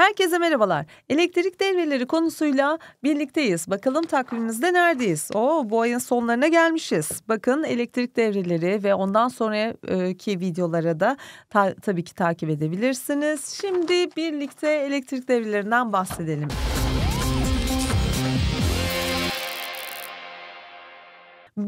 Herkese merhabalar. Elektrik devreleri konusuyla birlikteyiz. Bakalım takvimimizde neredeyiz? Oo, bu ayın sonlarına gelmişiz. Bakın elektrik devreleri ve ondan sonraki videolara da ta- tabii ki takip edebilirsiniz. Şimdi birlikte elektrik devrelerinden bahsedelim.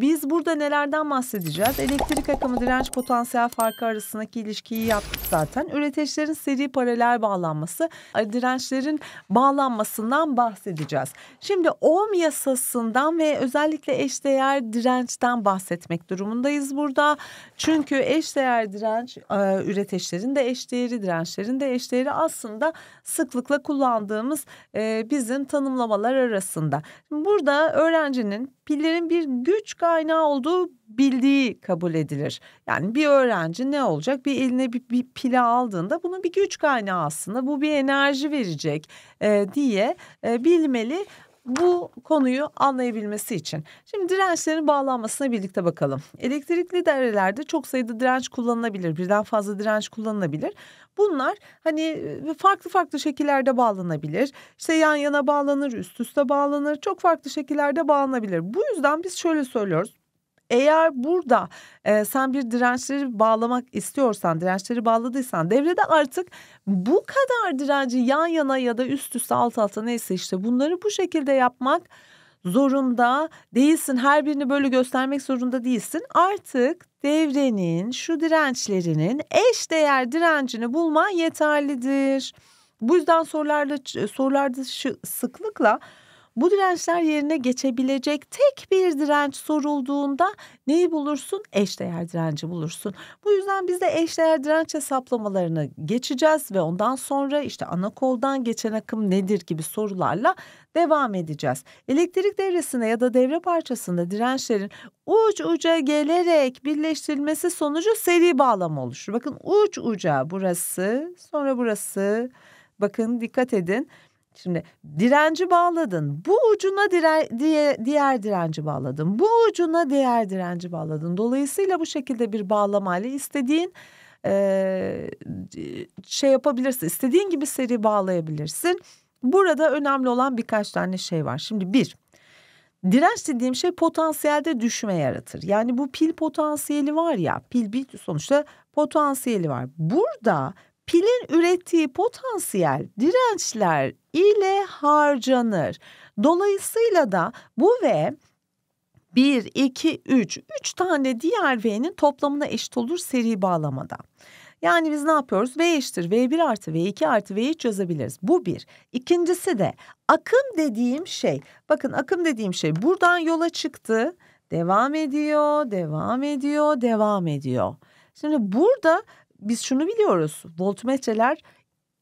Biz burada nelerden bahsedeceğiz? Elektrik akımı direnç potansiyel farkı arasındaki ilişkiyi yaptık zaten. Üreteçlerin seri paralel bağlanması, dirençlerin bağlanmasından bahsedeceğiz. Şimdi ohm yasasından ve özellikle eşdeğer dirençten bahsetmek durumundayız burada. Çünkü eşdeğer direnç üreteçlerin de eşdeğeri dirençlerin de eşdeğeri aslında sıklıkla kullandığımız e, bizim tanımlamalar arasında. Burada öğrencinin pillerin bir güç kaynağı olduğu bildiği kabul edilir. Yani bir öğrenci ne olacak? Bir eline bir, bir pile aldığında bunun bir güç kaynağı aslında. Bu bir enerji verecek e, diye e, bilmeli bu konuyu anlayabilmesi için. Şimdi dirençlerin bağlanmasına birlikte bakalım. Elektrikli dairelerde çok sayıda direnç kullanılabilir. Birden fazla direnç kullanılabilir. Bunlar hani e, farklı farklı şekillerde bağlanabilir. İşte yan yana bağlanır, üst üste bağlanır. Çok farklı şekillerde bağlanabilir. Bu yüzden biz şöyle söylüyoruz eğer burada e, sen bir dirençleri bağlamak istiyorsan, dirençleri bağladıysan devrede artık bu kadar direnci yan yana ya da üst üste alt alta neyse işte bunları bu şekilde yapmak zorunda değilsin. Her birini böyle göstermek zorunda değilsin. Artık devrenin şu dirençlerinin eş değer direncini bulman yeterlidir. Bu yüzden sorularda sorularda şu sıklıkla bu dirençler yerine geçebilecek tek bir direnç sorulduğunda neyi bulursun? Eşdeğer direnci bulursun. Bu yüzden biz de eşdeğer direnç hesaplamalarını geçeceğiz ve ondan sonra işte ana koldan geçen akım nedir gibi sorularla devam edeceğiz. Elektrik devresinde ya da devre parçasında dirençlerin uç uca gelerek birleştirilmesi sonucu seri bağlama oluşur. Bakın uç uca burası sonra burası bakın dikkat edin. Şimdi direnci bağladın. Bu ucuna dire, diye, diğer direnci bağladın. Bu ucuna diğer direnci bağladın. Dolayısıyla bu şekilde bir bağlamayla istediğin e, şey yapabilirsin. İstediğin gibi seri bağlayabilirsin. Burada önemli olan birkaç tane şey var. Şimdi bir, direnç dediğim şey potansiyelde düşme yaratır. Yani bu pil potansiyeli var ya, pil bir sonuçta potansiyeli var. Burada pilin ürettiği potansiyel dirençler ile harcanır. Dolayısıyla da bu V 1, 2, 3, 3 tane diğer V'nin toplamına eşit olur seri bağlamada. Yani biz ne yapıyoruz? V eşittir V1 artı V2 artı V3 yazabiliriz. Bu bir. İkincisi de akım dediğim şey. Bakın akım dediğim şey buradan yola çıktı. Devam ediyor, devam ediyor, devam ediyor. Şimdi burada biz şunu biliyoruz. Voltmetreler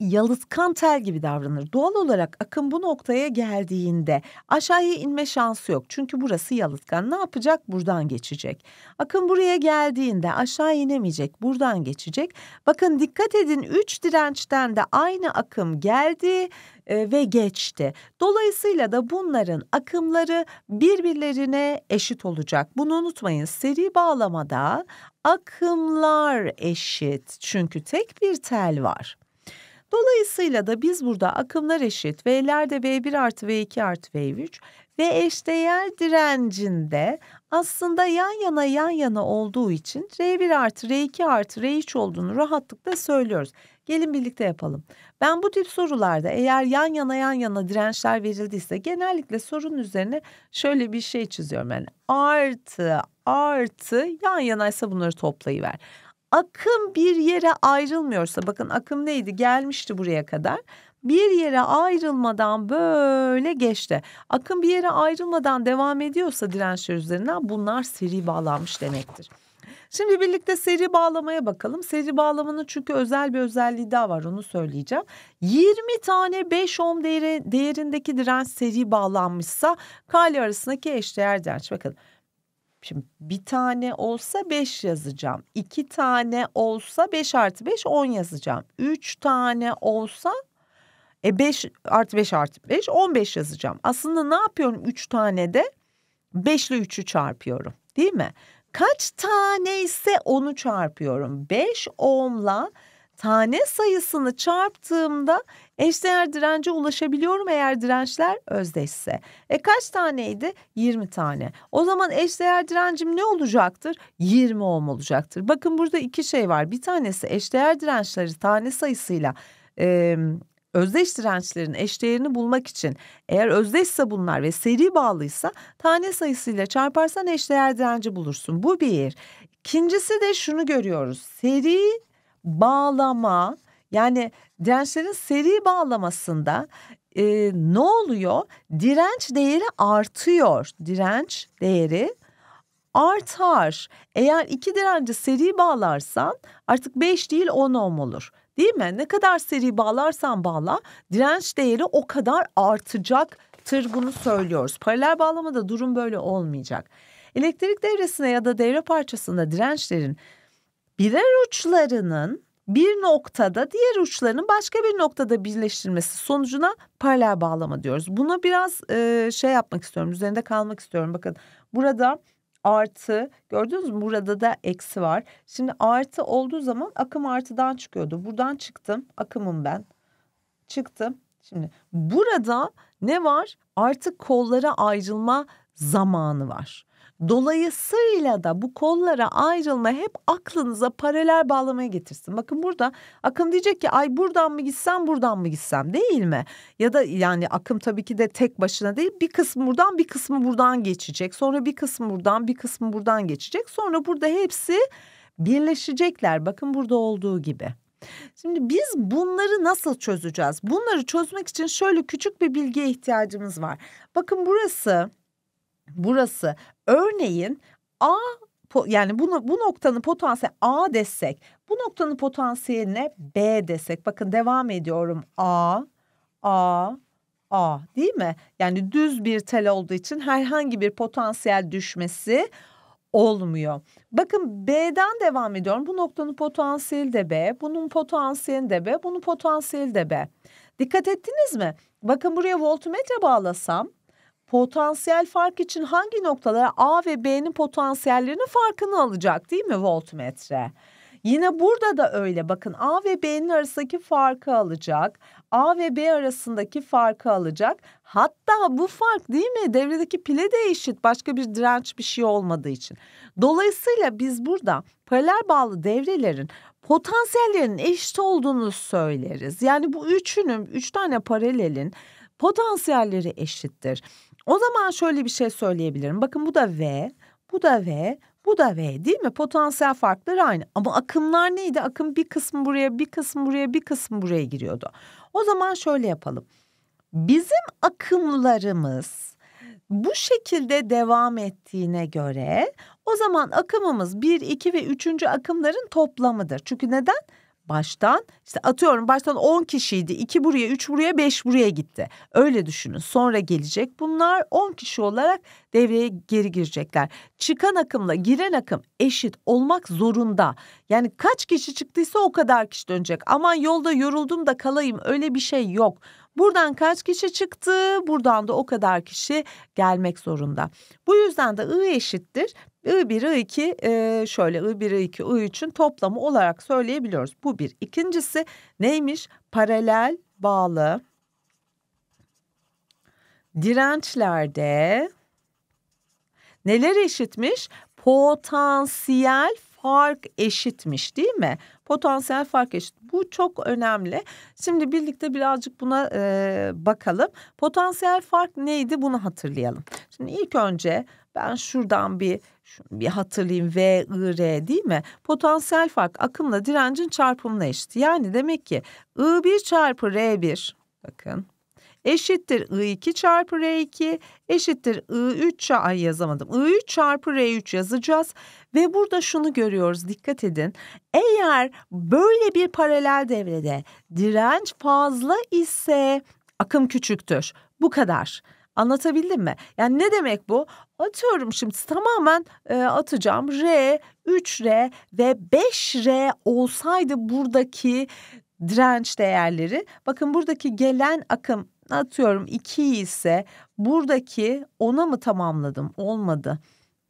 yalıtkan tel gibi davranır. Doğal olarak akım bu noktaya geldiğinde aşağıya inme şansı yok. Çünkü burası yalıtkan. Ne yapacak? Buradan geçecek. Akım buraya geldiğinde aşağı inemeyecek. Buradan geçecek. Bakın dikkat edin 3 dirençten de aynı akım geldi e, ve geçti. Dolayısıyla da bunların akımları birbirlerine eşit olacak. Bunu unutmayın. Seri bağlamada akımlar eşit. Çünkü tek bir tel var. Dolayısıyla da biz burada akımlar eşit. V'ler de V1 artı V2 artı V3 ve eşdeğer direncinde aslında yan yana yan yana olduğu için R1 artı R2 artı R3 olduğunu rahatlıkla söylüyoruz. Gelin birlikte yapalım. Ben bu tip sorularda eğer yan yana yan yana dirençler verildiyse genellikle sorunun üzerine şöyle bir şey çiziyorum. Yani artı artı yan yanaysa bunları toplayıver. Akım bir yere ayrılmıyorsa bakın akım neydi gelmişti buraya kadar bir yere ayrılmadan böyle geçti. Akım bir yere ayrılmadan devam ediyorsa dirençler üzerinden bunlar seri bağlanmış demektir. Şimdi birlikte seri bağlamaya bakalım. Seri bağlamanın çünkü özel bir özelliği daha var onu söyleyeceğim. 20 tane 5 ohm değeri, değerindeki direnç seri bağlanmışsa kale arasındaki eşdeğer direnç. Bakın Şimdi bir tane olsa 5 yazacağım. iki tane olsa 5 artı 5 10 yazacağım. Üç tane olsa e 5 artı 5 artı 5 15 yazacağım. Aslında ne yapıyorum 3 tane de 5 ile 3'ü çarpıyorum değil mi? kaç tane ise onu çarpıyorum. 5 ohmla tane sayısını çarptığımda eşdeğer dirence ulaşabiliyorum eğer dirençler özdeşse. E kaç taneydi? 20 tane. O zaman eşdeğer direncim ne olacaktır? 20 ohm olacaktır. Bakın burada iki şey var. Bir tanesi eşdeğer dirençleri tane sayısıyla özdeş dirençlerin eşdeğerini bulmak için eğer özdeşse bunlar ve seri bağlıysa tane sayısıyla çarparsan eşdeğer direnci bulursun. Bu bir. İkincisi de şunu görüyoruz. Seri bağlama yani dirençlerin seri bağlamasında e, ne oluyor? Direnç değeri artıyor. Direnç değeri artar. Eğer iki direnci seri bağlarsan artık 5 değil 10 ohm olur. Değil mi? Ne kadar seri bağlarsan bağla direnç değeri o kadar artacaktır bunu söylüyoruz. Paralel bağlamada durum böyle olmayacak. Elektrik devresine ya da devre parçasında dirençlerin birer uçlarının bir noktada diğer uçlarının başka bir noktada birleştirilmesi sonucuna paralel bağlama diyoruz. Buna biraz e, şey yapmak istiyorum, üzerinde kalmak istiyorum. Bakın burada artı gördünüz mü burada da eksi var. Şimdi artı olduğu zaman akım artıdan çıkıyordu. Buradan çıktım akımım ben. Çıktım. Şimdi burada ne var? Artık kollara ayrılma zamanı var. Dolayısıyla da bu kollara ayrılma hep aklınıza paralel bağlamaya getirsin. Bakın burada akım diyecek ki ay buradan mı gitsem buradan mı gitsem değil mi? Ya da yani akım tabii ki de tek başına değil bir kısmı buradan bir kısmı buradan geçecek. Sonra bir kısmı buradan bir kısmı buradan geçecek. Sonra burada hepsi birleşecekler. Bakın burada olduğu gibi. Şimdi biz bunları nasıl çözeceğiz? Bunları çözmek için şöyle küçük bir bilgiye ihtiyacımız var. Bakın burası burası örneğin A yani bunu, bu noktanın potansiyeli A desek bu noktanın potansiyeline B desek bakın devam ediyorum A A A değil mi? Yani düz bir tel olduğu için herhangi bir potansiyel düşmesi olmuyor. Bakın B'den devam ediyorum. Bu noktanın potansiyeli de B, bunun potansiyeli de B, bunun potansiyeli de B. Dikkat ettiniz mi? Bakın buraya voltmetre bağlasam potansiyel fark için hangi noktalara A ve B'nin potansiyellerinin farkını alacak değil mi voltmetre? Yine burada da öyle bakın A ve B'nin arasındaki farkı alacak. A ve B arasındaki farkı alacak. Hatta bu fark değil mi devredeki pile de eşit başka bir direnç bir şey olmadığı için. Dolayısıyla biz burada paralel bağlı devrelerin potansiyellerinin eşit olduğunu söyleriz. Yani bu üçünün üç tane paralelin potansiyelleri eşittir. O zaman şöyle bir şey söyleyebilirim. Bakın bu da V, bu da V, bu da V değil mi? Potansiyel farkları aynı. Ama akımlar neydi? Akım bir kısmı buraya, bir kısmı buraya, bir kısmı buraya giriyordu. O zaman şöyle yapalım. Bizim akımlarımız bu şekilde devam ettiğine göre o zaman akımımız 1, 2 ve 3. akımların toplamıdır. Çünkü neden? baştan işte atıyorum baştan 10 kişiydi. 2 buraya, 3 buraya, 5 buraya gitti. Öyle düşünün. Sonra gelecek. Bunlar 10 kişi olarak devreye geri girecekler. Çıkan akımla giren akım eşit olmak zorunda. Yani kaç kişi çıktıysa o kadar kişi dönecek. Aman yolda yoruldum da kalayım öyle bir şey yok. Buradan kaç kişi çıktı? Buradan da o kadar kişi gelmek zorunda. Bu yüzden de I eşittir I1, I2 e, şöyle I1, I2, I3'ün toplamı olarak söyleyebiliyoruz. Bu bir. İkincisi neymiş? Paralel bağlı dirençlerde neler eşitmiş? Potansiyel fark eşitmiş değil mi? Potansiyel fark eşit. Bu çok önemli. Şimdi birlikte birazcık buna e, bakalım. Potansiyel fark neydi bunu hatırlayalım. Şimdi ilk önce ben şuradan bir bir hatırlayayım V, I, R değil mi? Potansiyel fark akımla direncin çarpımına eşit. Yani demek ki I1 çarpı R1 bakın eşittir I2 çarpı R2 eşittir I3 ay yazamadım. I3 çarpı R3 yazacağız ve burada şunu görüyoruz dikkat edin. Eğer böyle bir paralel devrede direnç fazla ise akım küçüktür. Bu kadar. Anlatabildim mi? Yani ne demek bu? Atıyorum şimdi tamamen e, atacağım R, 3R ve 5R olsaydı buradaki direnç değerleri. Bakın buradaki gelen akım atıyorum 2 ise buradaki ona mı tamamladım? Olmadı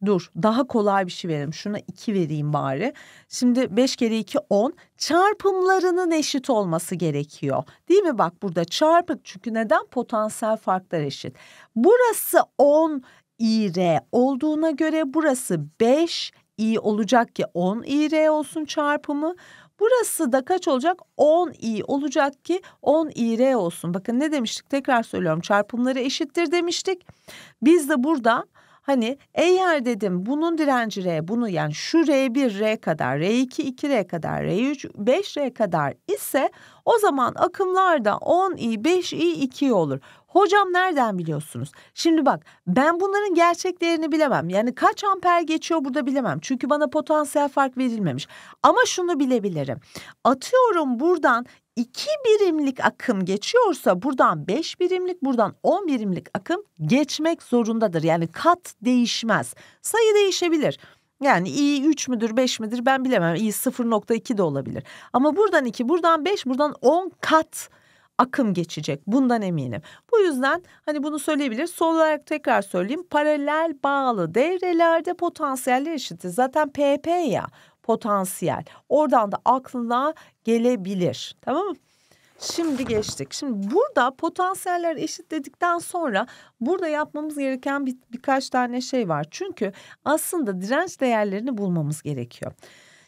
dur daha kolay bir şey verelim şuna iki vereyim bari. Şimdi beş kere iki on çarpımlarının eşit olması gerekiyor. Değil mi bak burada çarpık çünkü neden potansiyel farklar eşit. Burası on ir olduğuna göre burası 5 i olacak ki 10 ir olsun çarpımı. Burası da kaç olacak? 10 i olacak ki 10 ir olsun. Bakın ne demiştik? Tekrar söylüyorum. Çarpımları eşittir demiştik. Biz de burada Hani eğer dedim bunun direnci R bunu yani şu R1 R kadar R2 2R kadar R3 5R kadar ise o zaman akımlarda 10i 5i 2 olur. Hocam nereden biliyorsunuz? Şimdi bak ben bunların gerçeklerini bilemem. Yani kaç amper geçiyor burada bilemem. Çünkü bana potansiyel fark verilmemiş. Ama şunu bilebilirim. Atıyorum buradan 2 birimlik akım geçiyorsa buradan 5 birimlik buradan 10 birimlik akım geçmek zorundadır. Yani kat değişmez. Sayı değişebilir. Yani i 3 müdür 5 midir ben bilemem. i 0.2 de olabilir. Ama buradan 2, buradan 5, buradan 10 kat akım geçecek. Bundan eminim. Bu yüzden hani bunu söyleyebilir. Sol olarak tekrar söyleyeyim. Paralel bağlı devrelerde potansiyeller eşittir. Zaten PP ya potansiyel. Oradan da aklına gelebilir. Tamam mı? Şimdi geçtik. Şimdi burada potansiyeller eşit dedikten sonra burada yapmamız gereken bir, birkaç tane şey var. Çünkü aslında direnç değerlerini bulmamız gerekiyor.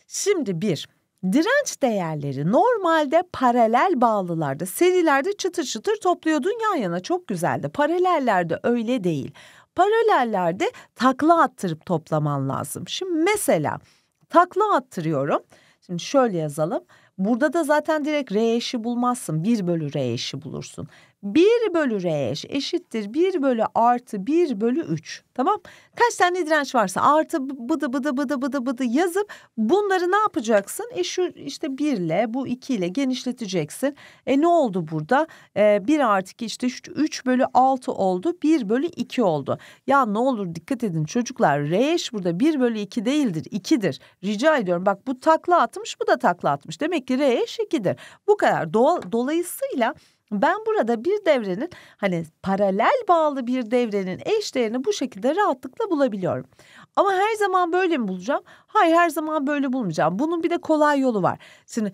Şimdi bir direnç değerleri normalde paralel bağlılarda serilerde çıtır çıtır topluyordun yan yana çok güzeldi. Paralellerde öyle değil. Paralellerde takla attırıp toplaman lazım. Şimdi mesela takla attırıyorum. Şimdi şöyle yazalım. Burada da zaten direkt R eşi bulmazsın. 1 bölü R eşi bulursun. 1 bölü R eşittir 1 bölü artı 1 bölü 3. Tamam. Kaç tane direnç varsa artı bıdı bıdı bıdı bıdı bıdı yazıp bunları ne yapacaksın? E şu işte 1 ile bu 2 ile genişleteceksin. E ne oldu burada? E, 1 artı 2 işte 3 bölü 6 oldu. 1 bölü 2 oldu. Ya ne olur dikkat edin çocuklar. R burada 1 bölü 2 değildir 2'dir. Rica ediyorum bak bu takla atmış bu da takla atmış. Demek ki R 2'dir. Bu kadar. Do dolayısıyla ben burada bir devrenin hani paralel bağlı bir devrenin eş değerini bu şekilde rahatlıkla bulabiliyorum. Ama her zaman böyle mi bulacağım? Hayır her zaman böyle bulmayacağım. Bunun bir de kolay yolu var. Şimdi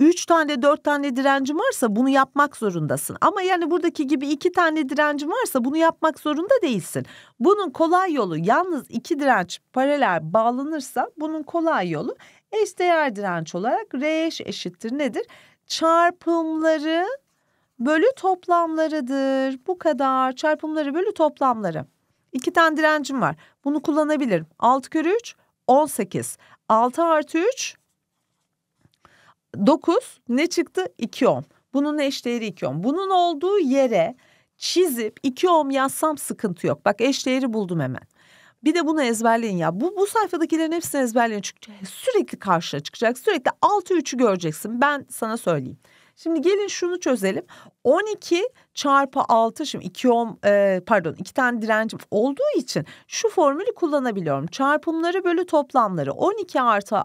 3 tane 4 tane direncim varsa bunu yapmak zorundasın. Ama yani buradaki gibi 2 tane direncim varsa bunu yapmak zorunda değilsin. Bunun kolay yolu yalnız 2 direnç paralel bağlanırsa bunun kolay yolu eş değer direnç olarak R eşittir nedir? Çarpımları bölü toplamlarıdır. Bu kadar çarpımları bölü toplamları. İki tane direncim var. Bunu kullanabilirim. 6 kere 3 18. 6 artı 3 9 ne çıktı? 2 ohm. Bunun eşdeğeri 2 ohm. Bunun olduğu yere çizip 2 ohm yazsam sıkıntı yok. Bak eşdeğeri buldum hemen. Bir de bunu ezberleyin ya. Bu, bu sayfadakilerin hepsini ezberleyin. Çünkü sürekli karşına çıkacak. Sürekli 6-3'ü göreceksin. Ben sana söyleyeyim. Şimdi gelin şunu çözelim. 12 çarpı 6 şimdi 2 ohm e, pardon 2 tane direncim olduğu için şu formülü kullanabiliyorum. Çarpımları bölü toplamları 12 artı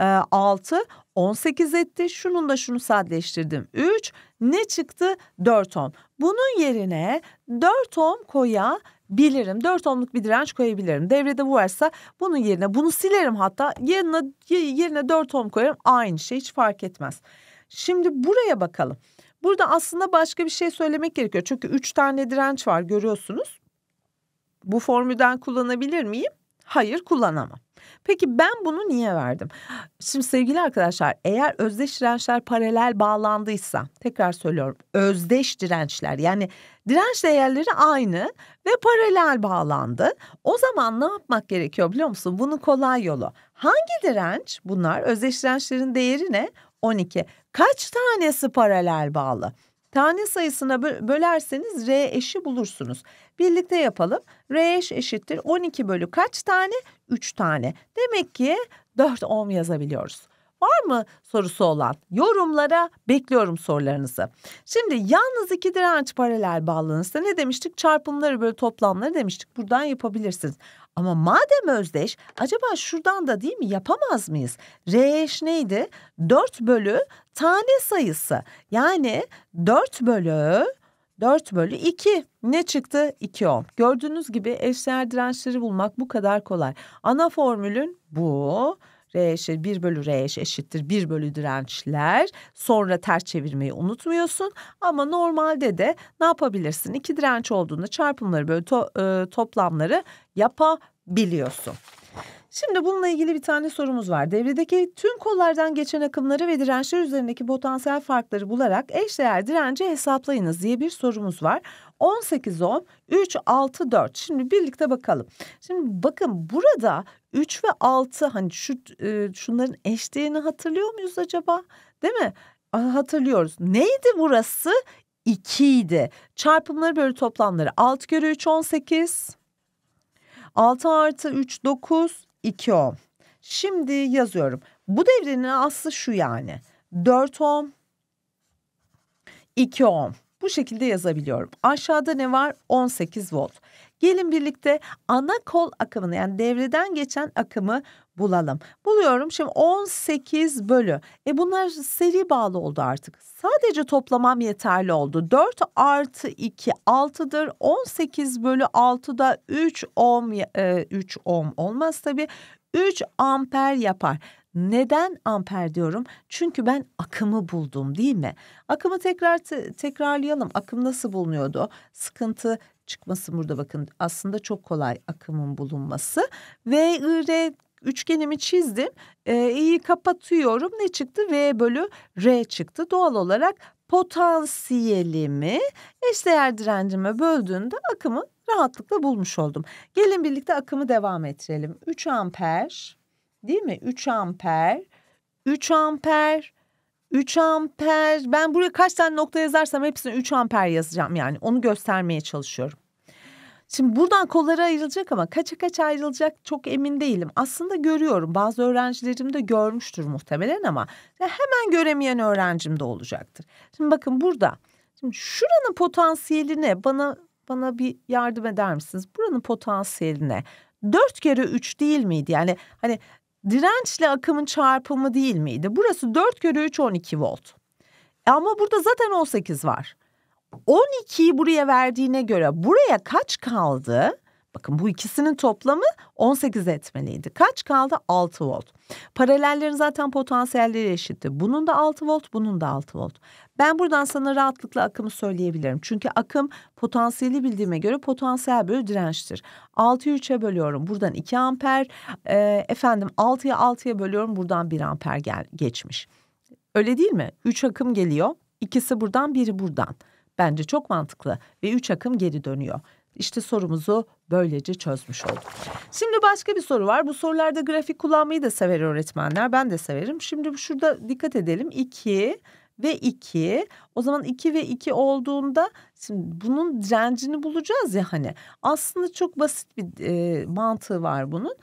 e, 6 18 etti. Şunun da şunu sadeleştirdim. 3 ne çıktı? 4 ohm. Bunun yerine 4 ohm koya bilirim. 4 ohmluk bir direnç koyabilirim. Devrede bu varsa bunun yerine bunu silerim hatta yerine yerine 4 ohm koyarım. Aynı şey hiç fark etmez. Şimdi buraya bakalım. Burada aslında başka bir şey söylemek gerekiyor. Çünkü üç tane direnç var görüyorsunuz. Bu formülden kullanabilir miyim? Hayır kullanamam. Peki ben bunu niye verdim? Şimdi sevgili arkadaşlar eğer özdeş dirençler paralel bağlandıysa tekrar söylüyorum özdeş dirençler yani direnç değerleri aynı ve paralel bağlandı. O zaman ne yapmak gerekiyor biliyor musun? Bunun kolay yolu. Hangi direnç bunlar? Özdeş dirençlerin değeri ne? 12. Kaç tanesi paralel bağlı? Tane sayısına bölerseniz R eşi bulursunuz. Birlikte yapalım. R eş eşittir 12 bölü kaç tane? 3 tane. Demek ki 4 ohm yazabiliyoruz. Var mı sorusu olan? Yorumlara bekliyorum sorularınızı. Şimdi yalnız iki direnç paralel bağlanırsa ne demiştik? Çarpımları böyle toplamları demiştik. Buradan yapabilirsiniz. Ama madem özdeş acaba şuradan da değil mi yapamaz mıyız? R eş neydi? 4 bölü tane sayısı. Yani 4 bölü 4 bölü 2 ne çıktı? 2 ohm. Gördüğünüz gibi eşdeğer dirençleri bulmak bu kadar kolay. Ana formülün bu. R eşittir 1 bölü R eşittir 1 bölü dirençler. Sonra ters çevirmeyi unutmuyorsun. Ama normalde de ne yapabilirsin? İki direnç olduğunda çarpımları böyle to, e, toplamları yapabiliyorsun. Şimdi bununla ilgili bir tane sorumuz var. Devredeki tüm kollardan geçen akımları ve dirençler üzerindeki potansiyel farkları bularak eşdeğer direnci hesaplayınız diye bir sorumuz var. 18 10 3 6 4. Şimdi birlikte bakalım. Şimdi bakın burada 3 ve 6 hani şu e, şunların eşdeğini hatırlıyor muyuz acaba? Değil mi? Hatırlıyoruz. Neydi burası? 2 idi. Çarpımları böyle toplamları 6 kere 3 18. 6 artı 3 9 2 ohm. Şimdi yazıyorum. Bu devrenin aslı şu yani. 4 ohm 2 ohm. Bu şekilde yazabiliyorum. Aşağıda ne var? 18 volt. Gelin birlikte ana kol akımını yani devreden geçen akımı bulalım. Buluyorum şimdi 18 bölü. E bunlar seri bağlı oldu artık. Sadece toplamam yeterli oldu. 4 artı 2 6'dır. 18 bölü 6'da 3 ohm, 3 e, ohm olmaz tabii. 3 amper yapar. Neden amper diyorum? Çünkü ben akımı buldum değil mi? Akımı tekrar tekrarlayalım. Akım nasıl bulunuyordu? Sıkıntı çıkması burada bakın aslında çok kolay akımın bulunması V ve R üçgenimi çizdim. E, kapatıyorum. Ne çıktı? V bölü R çıktı. Doğal olarak potansiyelimi eşdeğer direncime böldüğünde akımı rahatlıkla bulmuş oldum. Gelin birlikte akımı devam ettirelim. 3 amper değil mi? 3 amper 3 amper 3 amper ben buraya kaç tane nokta yazarsam hepsini 3 amper yazacağım yani onu göstermeye çalışıyorum. Şimdi buradan kolları ayrılacak ama kaça kaç ayrılacak çok emin değilim. Aslında görüyorum bazı öğrencilerim de görmüştür muhtemelen ama hemen göremeyen öğrencim de olacaktır. Şimdi bakın burada şimdi şuranın potansiyeline bana bana bir yardım eder misiniz? Buranın potansiyeline dört kere üç değil miydi? Yani hani dirençle akımın çarpımı değil miydi? Burası dört kere üç on iki volt. Ama burada zaten 18 var. 12'yi buraya verdiğine göre buraya kaç kaldı? Bakın bu ikisinin toplamı 18 etmeliydi. Kaç kaldı? 6 volt. Paralellerin zaten potansiyelleri eşitti. Bunun da 6 volt, bunun da 6 volt. Ben buradan sana rahatlıkla akımı söyleyebilirim. Çünkü akım potansiyeli bildiğime göre potansiyel bölü dirençtir. 6'yı 3'e bölüyorum. Buradan 2 amper. E, efendim 6'ya 6'ya bölüyorum. Buradan 1 amper gel, geçmiş. Öyle değil mi? 3 akım geliyor. İkisi buradan, biri buradan. Bence çok mantıklı ve üç akım geri dönüyor. İşte sorumuzu böylece çözmüş olduk. Şimdi başka bir soru var. Bu sorularda grafik kullanmayı da sever öğretmenler. Ben de severim. Şimdi şurada dikkat edelim. 2 ve 2. O zaman 2 ve 2 olduğunda şimdi bunun direncini bulacağız ya hani. Aslında çok basit bir e, mantığı var bunun.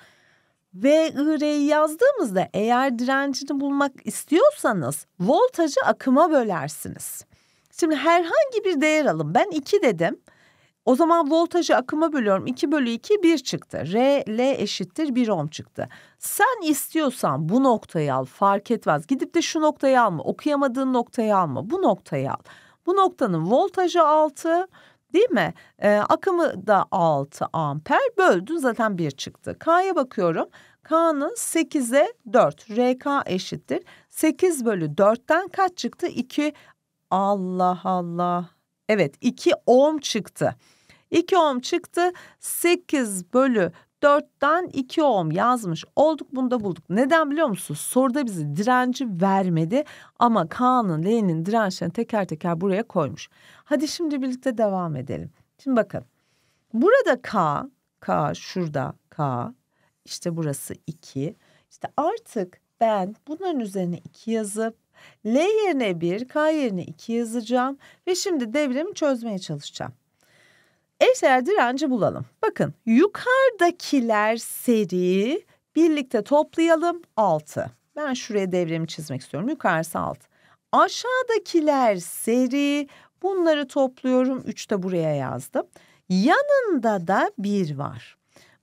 V, I'yi yazdığımızda eğer direncini bulmak istiyorsanız voltajı akıma bölersiniz. Şimdi herhangi bir değer alın. Ben 2 dedim. O zaman voltajı akıma bölüyorum. 2 bölü 2 1 çıktı. R, L eşittir 1 ohm çıktı. Sen istiyorsan bu noktayı al fark etmez. Gidip de şu noktayı alma. Okuyamadığın noktayı alma. Bu noktayı al. Bu noktanın voltajı 6 değil mi? Ee, akımı da 6 amper. Böldün zaten 1 çıktı. K'ya bakıyorum. K'nın 8'e 4. RK eşittir. 8 bölü 4'ten kaç çıktı? 2 Allah Allah. Evet 2 ohm çıktı. 2 ohm çıktı 8 bölü 4'ten 2 ohm yazmış olduk bunu da bulduk. Neden biliyor musunuz? Soruda bizi direnci vermedi ama Kaan'ın L'nin dirençlerini teker teker buraya koymuş. Hadi şimdi birlikte devam edelim. Şimdi bakın burada K, K şurada K İşte burası 2. İşte artık ben bunların üzerine 2 yazıp L yerine 1, K yerine 2 yazacağım ve şimdi devremi çözmeye çalışacağım. Eşdeğer direnci bulalım. Bakın yukarıdakiler seri birlikte toplayalım 6. Ben şuraya devremi çizmek istiyorum. Yukarısı 6. Aşağıdakiler seri bunları topluyorum 3 de buraya yazdım. Yanında da 1 var.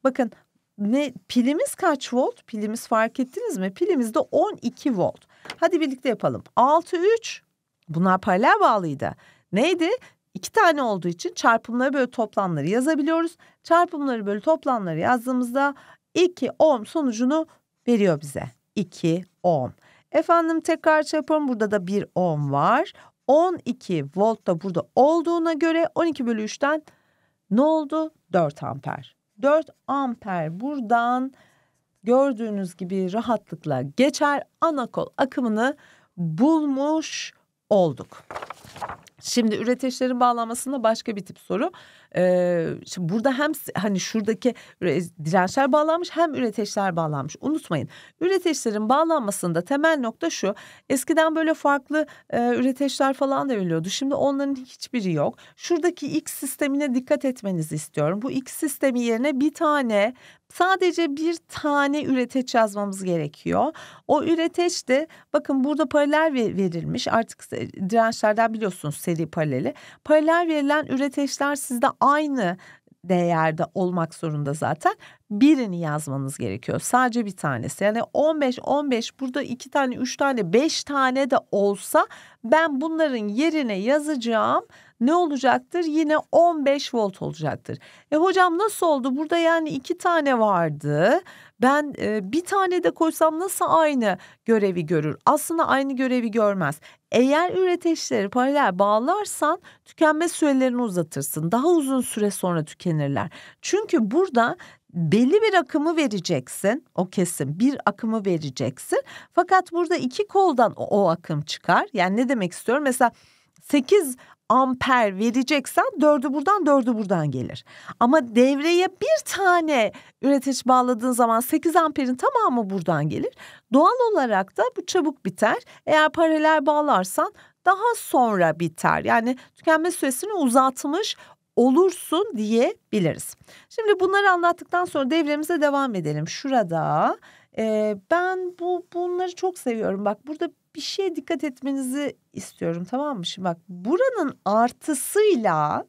Bakın ne pilimiz kaç volt? Pilimiz fark ettiniz mi? Pilimiz Pilimizde 12 volt. Hadi birlikte yapalım. 6 3 bunlar paralel bağlıydı. Neydi? İki tane olduğu için çarpımları böyle toplamları yazabiliyoruz. Çarpımları böyle toplamları yazdığımızda 2 ohm sonucunu veriyor bize. 2 ohm. Efendim tekrar çarpıyorum. Şey burada da 1 ohm var. 12 volt da burada olduğuna göre 12 bölü 3'ten ne oldu? 4 amper. 4 amper buradan gördüğünüz gibi rahatlıkla geçer. ana kol akımını bulmuş olduk. Şimdi üreteçlerin bağlanmasında başka bir tip soru. Ee, şimdi burada hem hani şuradaki dirençler bağlanmış hem üreteçler bağlanmış. Unutmayın üreteçlerin bağlanmasında temel nokta şu. Eskiden böyle farklı e, üreteçler falan da ölüyordu. Şimdi onların hiçbiri yok. Şuradaki X sistemine dikkat etmenizi istiyorum. Bu X sistemi yerine bir tane sadece bir tane üreteç yazmamız gerekiyor. O üreteç de bakın burada paralel verilmiş. Artık dirençlerden biliyorsunuz seri paraleli. Paralel verilen üreteçler sizde aynı değerde olmak zorunda zaten birini yazmanız gerekiyor. Sadece bir tanesi. Yani 15 15 burada iki tane, üç tane, beş tane de olsa ben bunların yerine yazacağım ne olacaktır? Yine 15 volt olacaktır. E hocam nasıl oldu? Burada yani iki tane vardı. Ben e, bir tane de koysam nasıl aynı görevi görür? Aslında aynı görevi görmez. Eğer üreteçleri paralel bağlarsan tükenme sürelerini uzatırsın. Daha uzun süre sonra tükenirler. Çünkü burada belli bir akımı vereceksin. O kesin bir akımı vereceksin. Fakat burada iki koldan o, o akım çıkar. Yani ne demek istiyorum? Mesela 8 amper vereceksen dördü buradan dördü buradan gelir. Ama devreye bir tane üretici bağladığın zaman 8 amperin tamamı buradan gelir. Doğal olarak da bu çabuk biter. Eğer paralel bağlarsan daha sonra biter. Yani tükenme süresini uzatmış olursun diyebiliriz. Şimdi bunları anlattıktan sonra devremize devam edelim. Şurada e, ben bu bunları çok seviyorum. Bak burada bir şeye dikkat etmenizi istiyorum tamam mı? Şimdi bak buranın artısıyla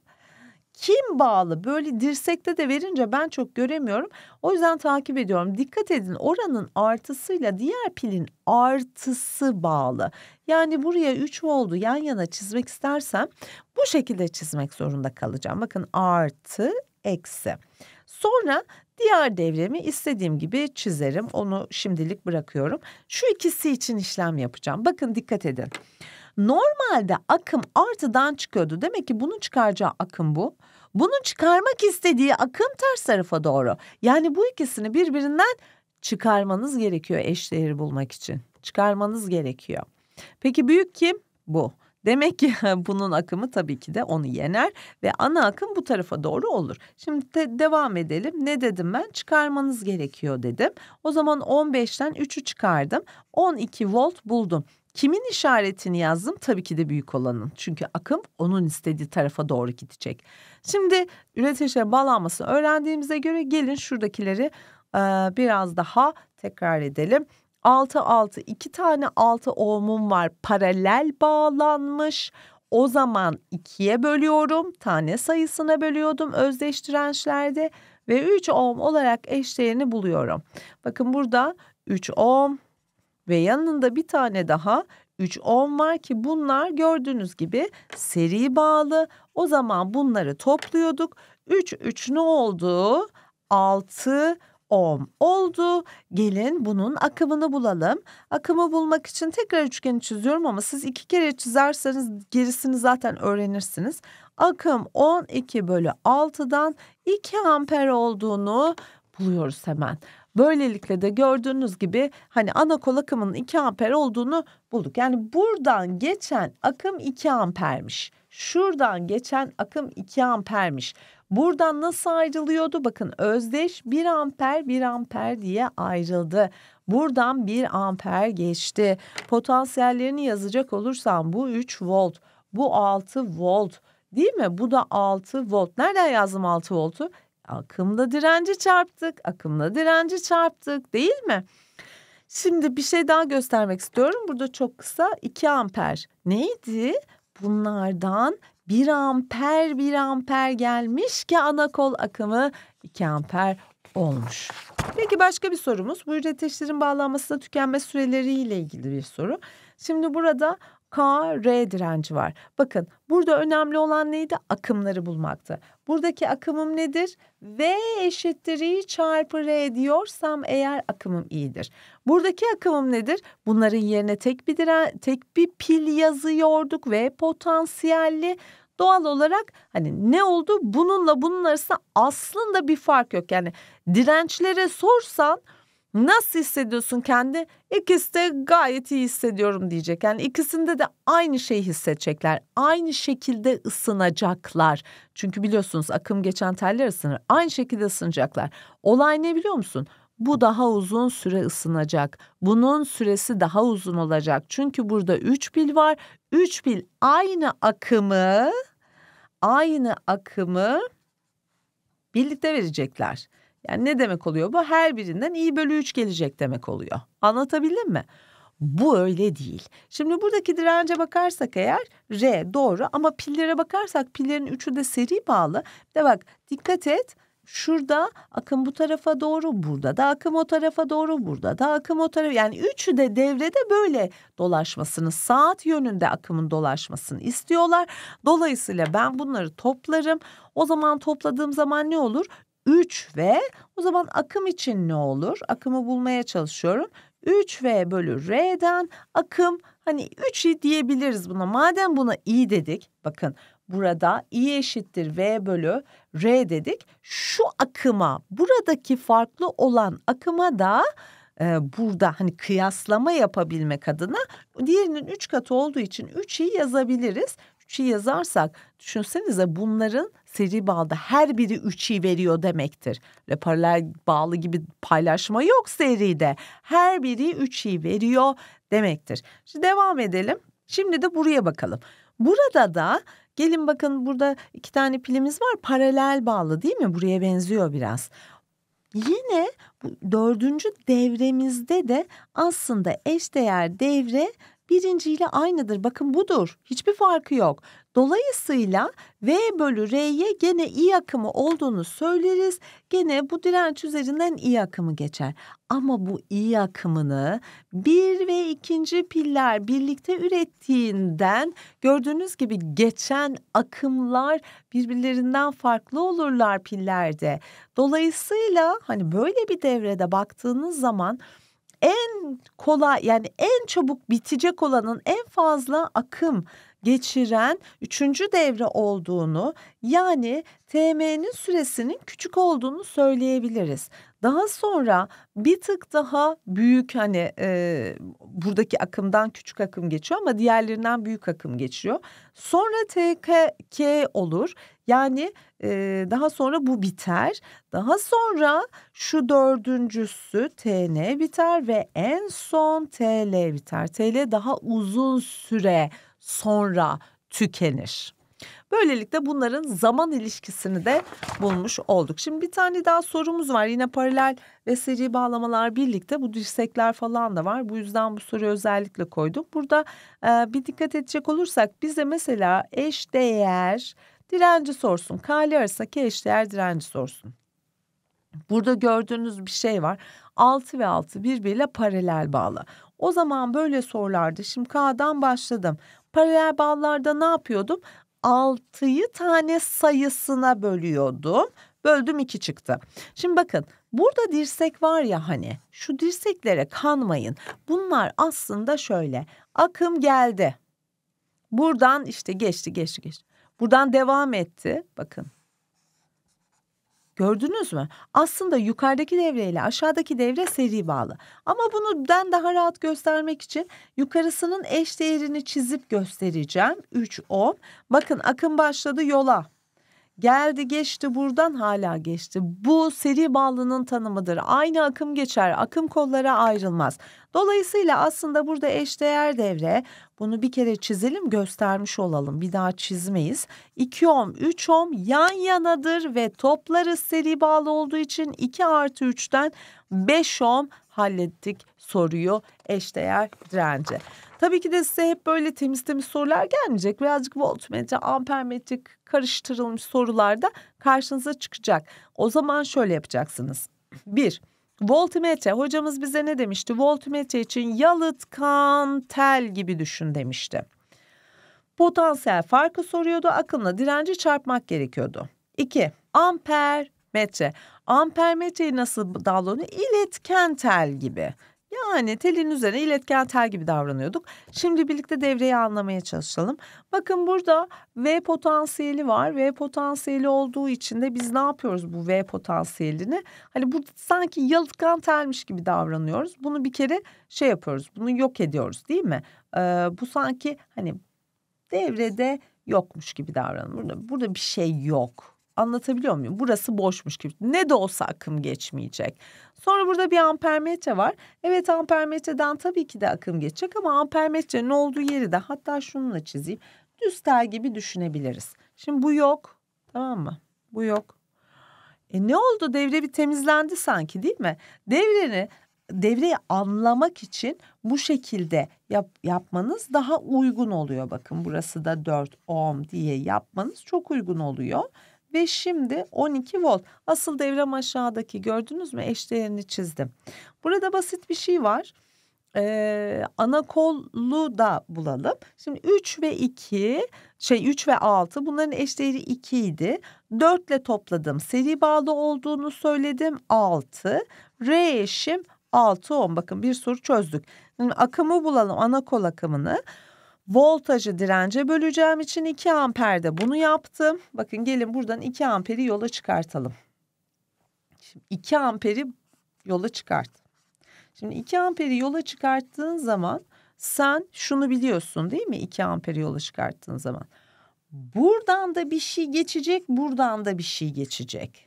kim bağlı böyle dirsekte de verince ben çok göremiyorum. O yüzden takip ediyorum. Dikkat edin oranın artısıyla diğer pilin artısı bağlı. Yani buraya 3 oldu yan yana çizmek istersem bu şekilde çizmek zorunda kalacağım. Bakın artı eksi. Sonra Diğer devremi istediğim gibi çizerim. Onu şimdilik bırakıyorum. Şu ikisi için işlem yapacağım. Bakın dikkat edin. Normalde akım artıdan çıkıyordu. Demek ki bunu çıkaracağı akım bu. Bunun çıkarmak istediği akım ters tarafa doğru. Yani bu ikisini birbirinden çıkarmanız gerekiyor eşdeğeri bulmak için. Çıkarmanız gerekiyor. Peki büyük kim? Bu. Demek ki bunun akımı tabii ki de onu yener ve ana akım bu tarafa doğru olur. Şimdi de devam edelim. Ne dedim ben? Çıkarmanız gerekiyor dedim. O zaman 15'ten 3'ü çıkardım. 12 volt buldum. Kimin işaretini yazdım? Tabii ki de büyük olanın. Çünkü akım onun istediği tarafa doğru gidecek. Şimdi üreticiye bağlanmasını öğrendiğimize göre gelin şuradakileri biraz daha tekrar edelim. 6 6 2 tane 6 ohmum var paralel bağlanmış. O zaman 2'ye bölüyorum. Tane sayısına bölüyordum özdeş dirençlerde ve 3 ohm olarak eşdeğerini buluyorum. Bakın burada 3 ohm ve yanında bir tane daha 3 ohm var ki bunlar gördüğünüz gibi seri bağlı. O zaman bunları topluyorduk. 3 3 ne oldu? 6 Om oldu. Gelin bunun akımını bulalım. Akımı bulmak için tekrar üçgeni çiziyorum ama siz iki kere çizerseniz gerisini zaten öğrenirsiniz. Akım 12 bölü 6'dan 2 amper olduğunu buluyoruz hemen. Böylelikle de gördüğünüz gibi hani ana kol akımının 2 amper olduğunu bulduk. Yani buradan geçen akım 2 ampermiş. Şuradan geçen akım 2 ampermiş. Buradan nasıl ayrılıyordu? Bakın özdeş 1 amper 1 amper diye ayrıldı. Buradan 1 amper geçti. Potansiyellerini yazacak olursam bu 3 volt, bu 6 volt değil mi? Bu da 6 volt. Nereden yazdım 6 voltu? Akımla direnci çarptık, akımla direnci çarptık değil mi? Şimdi bir şey daha göstermek istiyorum. Burada çok kısa 2 amper. Neydi? Bunlardan 1 amper 1 amper gelmiş ki ana kol akımı 2 amper olmuş. Peki başka bir sorumuz bu üreteçlerin bağlanmasına tükenme süreleriyle ilgili bir soru. Şimdi burada KR direnci var. Bakın burada önemli olan neydi? Akımları bulmaktı. Buradaki akımım nedir? V eşittir I çarpı R diyorsam eğer akımım iyidir. Buradaki akımım nedir? Bunların yerine tek bir diren, tek bir pil yazıyorduk ve potansiyelli doğal olarak hani ne oldu bununla bunun arasında aslında bir fark yok. Yani dirençlere sorsan Nasıl hissediyorsun kendi? İkisi de gayet iyi hissediyorum diyecek. Yani ikisinde de aynı şeyi hissedecekler. Aynı şekilde ısınacaklar. Çünkü biliyorsunuz akım geçen teller ısınır. Aynı şekilde ısınacaklar. Olay ne biliyor musun? Bu daha uzun süre ısınacak. Bunun süresi daha uzun olacak. Çünkü burada üç pil var. Üç pil aynı akımı aynı akımı birlikte verecekler. Yani ne demek oluyor bu? Her birinden i bölü 3 gelecek demek oluyor. Anlatabildim mi? Bu öyle değil. Şimdi buradaki dirence bakarsak eğer R doğru ama pillere bakarsak pillerin üçü de seri bağlı. de bak dikkat et şurada akım bu tarafa doğru burada da akım o tarafa doğru burada da akım o tarafa yani üçü de devrede böyle dolaşmasını saat yönünde akımın dolaşmasını istiyorlar. Dolayısıyla ben bunları toplarım. O zaman topladığım zaman ne olur? 3 ve o zaman akım için ne olur? Akımı bulmaya çalışıyorum. 3V bölü R'den akım hani 3'i diyebiliriz buna. Madem buna i dedik bakın burada i eşittir V bölü R dedik. Şu akıma buradaki farklı olan akıma da e, burada hani kıyaslama yapabilmek adına diğerinin 3 katı olduğu için 3'i yazabiliriz. 3'ü yazarsak düşünsenize bunların seri bağda her biri 3'i veriyor demektir. Ve paralel bağlı gibi paylaşma yok seride. Her biri 3'i veriyor demektir. Şimdi devam edelim. Şimdi de buraya bakalım. Burada da gelin bakın burada iki tane pilimiz var paralel bağlı değil mi? Buraya benziyor biraz. Yine bu dördüncü devremizde de aslında eşdeğer devre birinciyle aynıdır. Bakın budur. Hiçbir farkı yok. Dolayısıyla V bölü R'ye gene i akımı olduğunu söyleriz. Gene bu direnç üzerinden i akımı geçer. Ama bu i akımını bir ve ikinci piller birlikte ürettiğinden gördüğünüz gibi geçen akımlar birbirlerinden farklı olurlar pillerde. Dolayısıyla hani böyle bir devrede baktığınız zaman en kolay yani en çabuk bitecek olanın en fazla akım geçiren üçüncü devre olduğunu yani TM'nin süresinin küçük olduğunu söyleyebiliriz. Daha sonra bir tık daha büyük hani e, buradaki akımdan küçük akım geçiyor ama diğerlerinden büyük akım geçiyor. Sonra TKK olur. Yani e, daha sonra bu biter. Daha sonra şu dördüncüsü TN biter ve en son TL biter. TL daha uzun süre sonra tükenir. Böylelikle bunların zaman ilişkisini de bulmuş olduk. Şimdi bir tane daha sorumuz var. Yine paralel ve seri bağlamalar birlikte bu dirsekler falan da var. Bu yüzden bu soruyu özellikle koyduk. Burada e, bir dikkat edecek olursak bize mesela eş değer direnci sorsun. K'li arasındaki eş değer direnci sorsun. Burada gördüğünüz bir şey var. 6 ve 6 birbiriyle paralel bağlı. O zaman böyle sorulardı. şimdi K'dan başladım paralel bağlarda ne yapıyordum? 6'yı tane sayısına bölüyordum. Böldüm 2 çıktı. Şimdi bakın burada dirsek var ya hani şu dirseklere kanmayın. Bunlar aslında şöyle akım geldi. Buradan işte geçti geçti geçti. Buradan devam etti. Bakın Gördünüz mü? Aslında yukarıdaki devre ile aşağıdaki devre seri bağlı. Ama bunu ben daha rahat göstermek için yukarısının eş değerini çizip göstereceğim. 3 ohm. Bakın akım başladı yola. Geldi geçti buradan hala geçti. Bu seri bağlının tanımıdır. Aynı akım geçer. Akım kollara ayrılmaz. Dolayısıyla aslında burada eşdeğer devre bunu bir kere çizelim göstermiş olalım. Bir daha çizmeyiz. 2 ohm 3 ohm yan yanadır ve topları seri bağlı olduğu için 2 artı 3'ten 5 ohm hallettik soruyu eşdeğer dirence. Tabii ki de size hep böyle temiz temiz sorular gelmeyecek. Birazcık voltmetre, ampermetre karıştırılmış sorularda karşınıza çıkacak. O zaman şöyle yapacaksınız. 1 voltmetre hocamız bize ne demişti? Voltmetre için yalıtkan tel gibi düşün demişti. Potansiyel farkı soruyordu. Akımla direnci çarpmak gerekiyordu. 2. Amper metre. Amper metreyi nasıl davranıyor? İletken tel gibi. Yani telin üzerine iletken tel gibi davranıyorduk. Şimdi birlikte devreyi anlamaya çalışalım. Bakın burada V potansiyeli var. V potansiyeli olduğu için de biz ne yapıyoruz bu V potansiyelini? Hani burada sanki yalıtkan telmiş gibi davranıyoruz. Bunu bir kere şey yapıyoruz. Bunu yok ediyoruz değil mi? Ee, bu sanki hani devrede yokmuş gibi davranıyor. Burada, burada bir şey yok Anlatabiliyor muyum? Burası boşmuş gibi. Ne de olsa akım geçmeyecek. Sonra burada bir ampermetre var. Evet ampermetreden tabii ki de akım geçecek ama ampermetrenin olduğu yeri de hatta şununla çizeyim. Düz tel gibi düşünebiliriz. Şimdi bu yok. Tamam mı? Bu yok. E ne oldu? Devre bir temizlendi sanki değil mi? Devreni devreyi anlamak için bu şekilde yap, yapmanız daha uygun oluyor. Bakın burası da 4 ohm diye yapmanız çok uygun oluyor ve şimdi 12 volt. Asıl devrem aşağıdaki gördünüz mü eşdeğerini çizdim. Burada basit bir şey var. Ee, ana kolu da bulalım. Şimdi 3 ve 2 şey 3 ve 6 bunların eşdeğeri 2 idi. 4 ile topladım. Seri bağlı olduğunu söyledim 6. R eşim 6 10 bakın bir soru çözdük. Şimdi akımı bulalım ana kol akımını. Voltajı dirence böleceğim için 2 amperde bunu yaptım. Bakın gelin buradan 2 amperi yola çıkartalım. Şimdi 2 amperi yola çıkart. Şimdi 2 amperi yola çıkarttığın zaman sen şunu biliyorsun değil mi? 2 amperi yola çıkarttığın zaman. Buradan da bir şey geçecek, buradan da bir şey geçecek.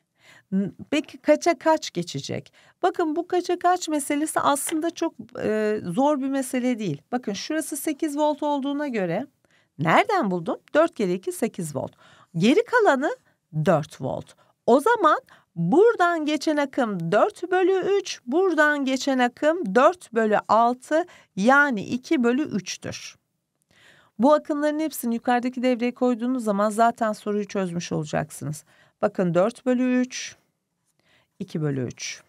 Peki kaça kaç geçecek? Bakın bu kaça kaç meselesi aslında çok e, zor bir mesele değil. Bakın şurası 8 volt olduğuna göre nereden buldum? 4 kere 2 8 volt. Geri kalanı 4 volt. O zaman buradan geçen akım 4 bölü 3, buradan geçen akım 4 bölü 6 yani 2 bölü 3'tür. Bu akımların hepsini yukarıdaki devreye koyduğunuz zaman zaten soruyu çözmüş olacaksınız. Bakın 4 bölü 3, 2 bölü 3.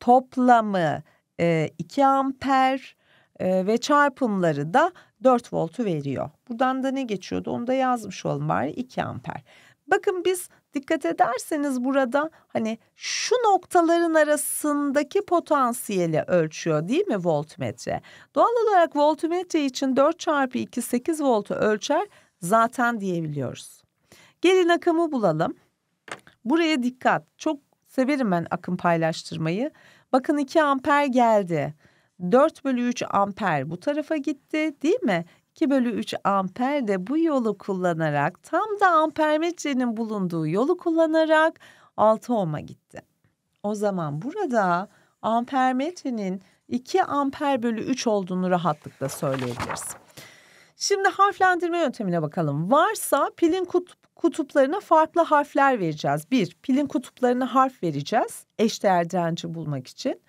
Toplamı e, 2 amper e, ve çarpımları da 4 voltu veriyor. Buradan da ne geçiyordu onu da yazmış olalım bari 2 amper. Bakın biz dikkat ederseniz burada hani şu noktaların arasındaki potansiyeli ölçüyor değil mi voltmetre? Doğal olarak voltmetre için 4 çarpı 2 8 voltu ölçer zaten diyebiliyoruz. Gelin akımı bulalım. Buraya dikkat çok Severim ben akım paylaştırmayı. Bakın 2 amper geldi. 4 bölü 3 amper bu tarafa gitti değil mi? 2 bölü 3 amper de bu yolu kullanarak tam da ampermetrenin bulunduğu yolu kullanarak 6 ohm'a gitti. O zaman burada ampermetrenin 2 amper bölü 3 olduğunu rahatlıkla söyleyebiliriz. Şimdi harflendirme yöntemine bakalım. Varsa pilin kut kutuplarına farklı harfler vereceğiz. Bir, pilin kutuplarına harf vereceğiz eşdeğer direnci bulmak için.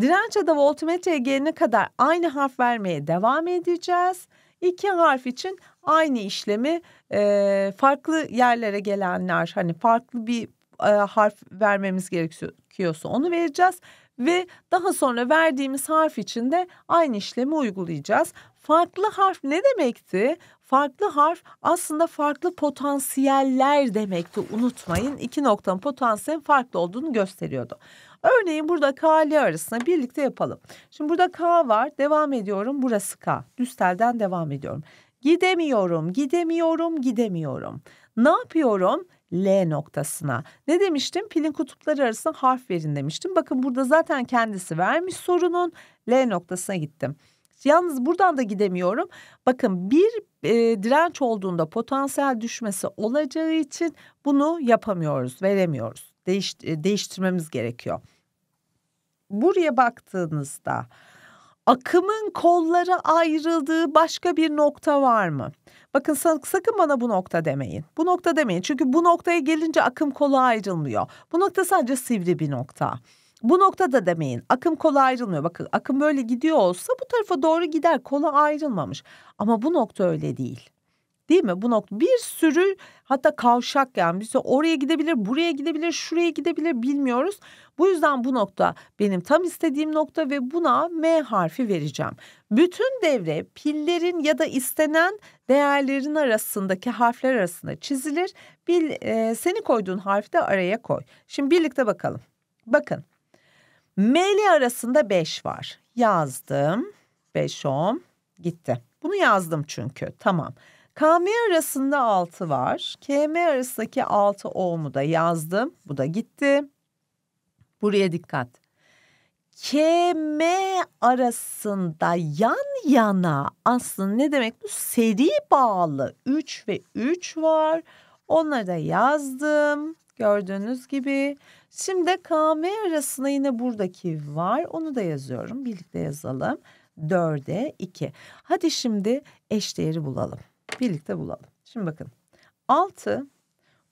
Direnç ya da voltmetreye gelene kadar aynı harf vermeye devam edeceğiz. İki harf için aynı işlemi e, farklı yerlere gelenler hani farklı bir e, harf vermemiz gerekiyorsa onu vereceğiz ve daha sonra verdiğimiz harf için de aynı işlemi uygulayacağız. Farklı harf ne demekti? Farklı harf aslında farklı potansiyeller demekti. Unutmayın iki noktanın potansiyel farklı olduğunu gösteriyordu. Örneğin burada K ile arasında birlikte yapalım. Şimdi burada K var. Devam ediyorum. Burası K. Düz devam ediyorum. Gidemiyorum, gidemiyorum, gidemiyorum. Ne yapıyorum? L noktasına. Ne demiştim? Pilin kutupları arasında harf verin demiştim. Bakın burada zaten kendisi vermiş sorunun L noktasına gittim. Yalnız buradan da gidemiyorum. Bakın bir e, direnç olduğunda potansiyel düşmesi olacağı için bunu yapamıyoruz, veremiyoruz. Değiş, e, değiştirmemiz gerekiyor. Buraya baktığınızda akımın kollara ayrıldığı başka bir nokta var mı? Bakın sakın bana bu nokta demeyin. Bu nokta demeyin çünkü bu noktaya gelince akım kolu ayrılmıyor. Bu nokta sadece sivri bir nokta. Bu noktada demeyin akım kola ayrılmıyor. Bakın akım böyle gidiyor olsa bu tarafa doğru gider kola ayrılmamış. Ama bu nokta öyle değil. Değil mi? Bu nokta bir sürü hatta kavşak yani bir sürü oraya gidebilir, buraya gidebilir, şuraya gidebilir bilmiyoruz. Bu yüzden bu nokta benim tam istediğim nokta ve buna M harfi vereceğim. Bütün devre pillerin ya da istenen değerlerin arasındaki harfler arasında çizilir. Bil, e, seni koyduğun harfi de araya koy. Şimdi birlikte bakalım. Bakın ML arasında 5 var. Yazdım. 5 10 gitti. Bunu yazdım çünkü. Tamam. KM arasında 6 var. KM arasındaki 6 ohm'u da yazdım. Bu da gitti. Buraya dikkat. KM arasında yan yana aslında ne demek bu? Seri bağlı 3 ve 3 var. Onları da yazdım gördüğünüz gibi. Şimdi KM arasında yine buradaki var onu da yazıyorum birlikte yazalım. 4'e 2. Hadi şimdi eşdeğeri bulalım. Birlikte bulalım. Şimdi bakın 6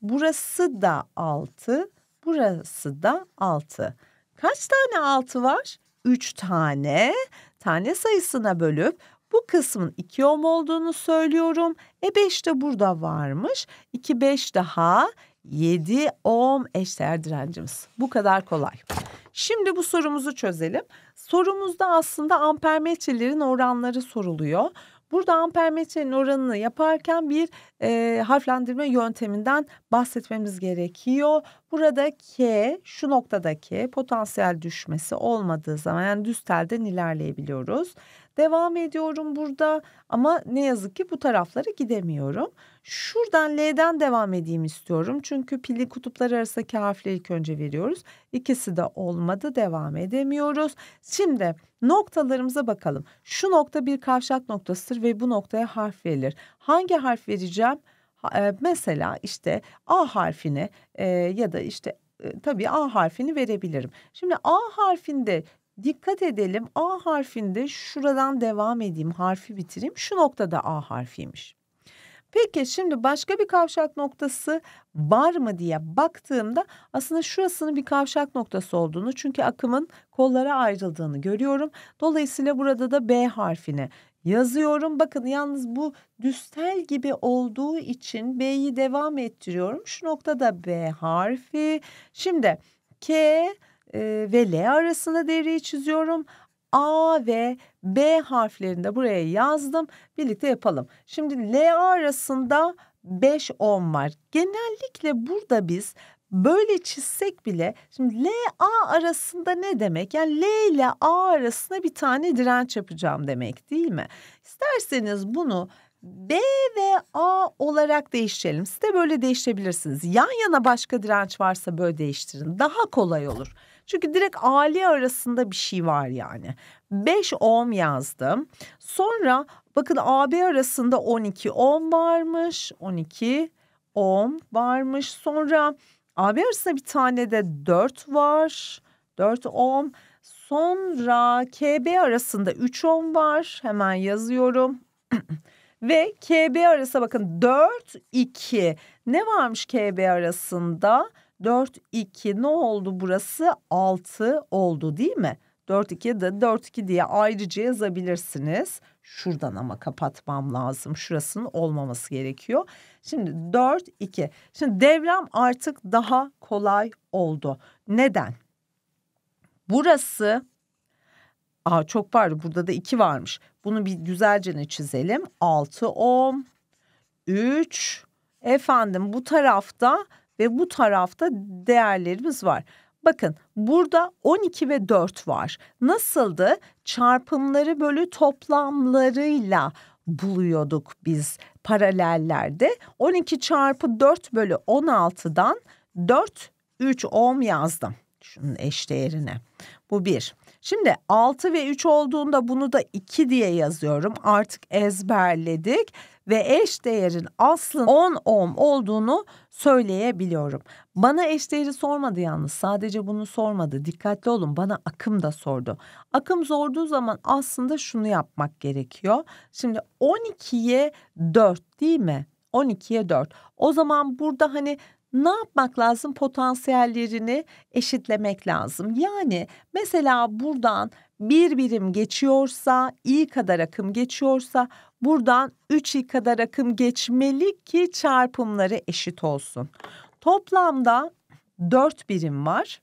burası da 6 burası da 6. Kaç tane 6 var? 3 tane tane sayısına bölüp bu kısmın 2 ohm olduğunu söylüyorum. E 5 de burada varmış. 2 5 daha 7 ohm eşdeğer direncimiz. Bu kadar kolay. Şimdi bu sorumuzu çözelim. Sorumuzda aslında ampermetrelerin oranları soruluyor. Burada ampermetrenin oranını yaparken bir e, harflendirme yönteminden bahsetmemiz gerekiyor. Burada K şu noktadaki potansiyel düşmesi olmadığı zaman yani düz telden ilerleyebiliyoruz. Devam ediyorum burada ama ne yazık ki bu taraflara gidemiyorum. Şuradan L'den devam edeyim istiyorum. Çünkü pili kutupları arasındaki harfleri ilk önce veriyoruz. İkisi de olmadı devam edemiyoruz. Şimdi noktalarımıza bakalım. Şu nokta bir kavşak noktasıdır ve bu noktaya harf verilir. Hangi harf vereceğim? E, mesela işte A harfini e, ya da işte e, tabii A harfini verebilirim. Şimdi A harfinde dikkat edelim A harfinde şuradan devam edeyim harfi bitireyim şu noktada A harfiymiş. Peki şimdi başka bir kavşak noktası var mı diye baktığımda aslında şurasının bir kavşak noktası olduğunu çünkü akımın kollara ayrıldığını görüyorum. Dolayısıyla burada da B harfini yazıyorum. Bakın yalnız bu düstel gibi olduğu için B'yi devam ettiriyorum. Şu noktada B harfi. Şimdi K e, ve L arasında devreyi çiziyorum. A ve B harflerini de buraya yazdım. Birlikte yapalım. Şimdi L arasında 5 10 var. Genellikle burada biz böyle çizsek bile şimdi L A arasında ne demek? Yani L ile A arasında bir tane direnç yapacağım demek değil mi? İsterseniz bunu B ve A olarak değiştirelim. Siz de böyle değiştirebilirsiniz. Yan yana başka direnç varsa böyle değiştirin. Daha kolay olur. Çünkü direkt aile arasında bir şey var yani. 5 ohm yazdım. Sonra bakın AB arasında 12 ohm varmış. 12 ohm varmış. Sonra AB arasında bir tane de 4 var. 4 ohm. Sonra KB arasında 3 ohm var. Hemen yazıyorum. ve KB arasında bakın 4 2 ne varmış KB arasında? 4 2 ne oldu burası? 6 oldu değil mi? 4 2 de 4 2 diye ayrıca yazabilirsiniz. Şuradan ama kapatmam lazım. Şurasının olmaması gerekiyor. Şimdi 4 2. Şimdi devrem artık daha kolay oldu. Neden? Burası Aa, çok pardon burada da 2 varmış. Bunu bir güzelce ne çizelim. 6 ohm 3 efendim bu tarafta ve bu tarafta değerlerimiz var. Bakın burada 12 ve 4 var. Nasıldı? Çarpımları bölü toplamlarıyla buluyorduk biz paralellerde. 12 çarpı 4 bölü 16'dan 4, 3 ohm yazdım. Şunun eşdeğerine. Bu bir. Şimdi 6 ve 3 olduğunda bunu da 2 diye yazıyorum. Artık ezberledik ve eş değerin aslında 10 ohm olduğunu söyleyebiliyorum. Bana eş değeri sormadı yalnız. Sadece bunu sormadı. Dikkatli olun. Bana akım da sordu. Akım sorduğu zaman aslında şunu yapmak gerekiyor. Şimdi 12'ye 4 değil mi? 12'ye 4. O zaman burada hani ne yapmak lazım? Potansiyellerini eşitlemek lazım. Yani mesela buradan bir birim geçiyorsa, i kadar akım geçiyorsa buradan 3i kadar akım geçmeli ki çarpımları eşit olsun. Toplamda 4 birim var.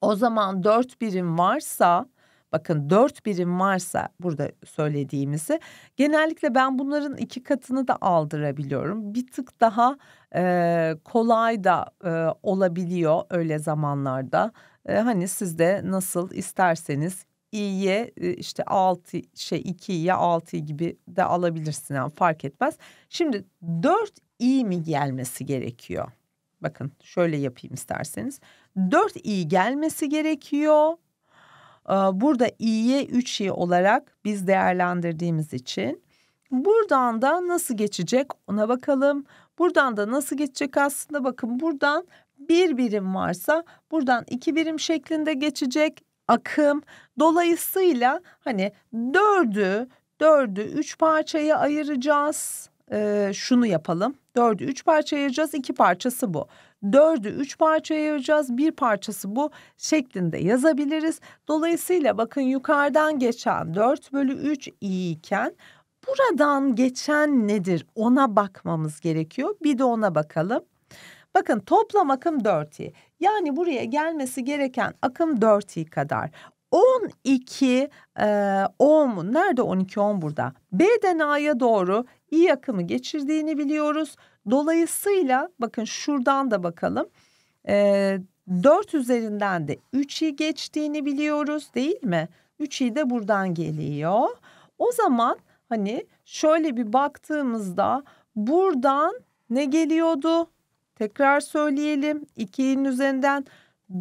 O zaman 4 birim varsa bakın 4 birim varsa burada söylediğimizi genellikle ben bunların iki katını da aldırabiliyorum. Bir tık daha e, kolay da e, olabiliyor öyle zamanlarda. E, hani siz de nasıl isterseniz i'ye işte 6 şey 2'ye 6 gibi de alabilirsin yani fark etmez. Şimdi 4 i mi gelmesi gerekiyor? Bakın şöyle yapayım isterseniz. 4 i gelmesi gerekiyor. Burada i'ye 3 i olarak biz değerlendirdiğimiz için Buradan da nasıl geçecek ona bakalım. Buradan da nasıl geçecek aslında bakın buradan bir birim varsa buradan iki birim şeklinde geçecek akım. Dolayısıyla hani dördü dördü üç parçaya ayıracağız. Ee, şunu yapalım. Dördü üç parçaya ayıracağız. iki parçası bu. Dördü üç parçaya ayıracağız. Bir parçası bu şeklinde yazabiliriz. Dolayısıyla bakın yukarıdan geçen dört bölü üç i iken Buradan geçen nedir ona bakmamız gerekiyor. Bir de ona bakalım. Bakın toplam akım 4i. Yani buraya gelmesi gereken akım 4i kadar. 12 e, ohm nerede 12 ohm burada? B'den A'ya doğru i akımı geçirdiğini biliyoruz. Dolayısıyla bakın şuradan da bakalım. E, 4 üzerinden de i geçtiğini biliyoruz değil mi? i de buradan geliyor. O zaman Hani şöyle bir baktığımızda buradan ne geliyordu? Tekrar söyleyelim. 2'nin üzerinden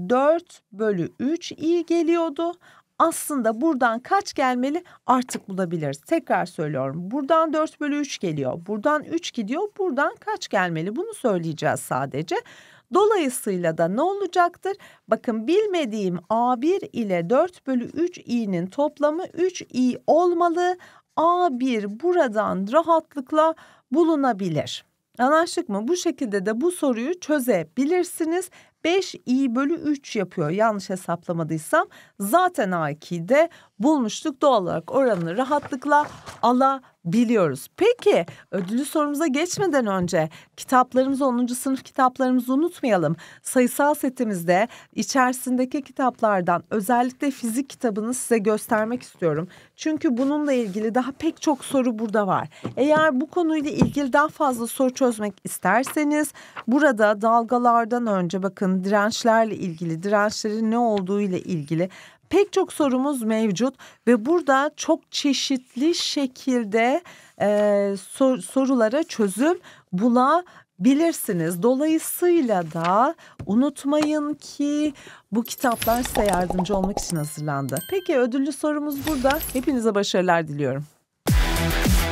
4 bölü 3 i geliyordu. Aslında buradan kaç gelmeli artık bulabiliriz. Tekrar söylüyorum. Buradan 4 bölü 3 geliyor. Buradan 3 gidiyor. Buradan kaç gelmeli bunu söyleyeceğiz sadece. Dolayısıyla da ne olacaktır? Bakın bilmediğim A1 ile 4 bölü 3i'nin toplamı 3i olmalı. A1 buradan rahatlıkla bulunabilir. Anlaştık mı? Bu şekilde de bu soruyu çözebilirsiniz 5 i bölü 3 yapıyor yanlış hesaplamadıysam. Zaten A2'de bulmuştuk doğal olarak oranını rahatlıkla alabiliyoruz. Peki ödüllü sorumuza geçmeden önce kitaplarımızı 10. sınıf kitaplarımızı unutmayalım. Sayısal setimizde içerisindeki kitaplardan özellikle fizik kitabını size göstermek istiyorum. Çünkü bununla ilgili daha pek çok soru burada var. Eğer bu konuyla ilgili daha fazla soru çözmek isterseniz burada dalgalardan önce bakın dirençlerle ilgili, dirençlerin ne olduğu ile ilgili pek çok sorumuz mevcut ve burada çok çeşitli şekilde e, sor, sorulara çözüm bulabilirsiniz. Dolayısıyla da unutmayın ki bu kitaplar size yardımcı olmak için hazırlandı. Peki ödüllü sorumuz burada. Hepinize başarılar diliyorum.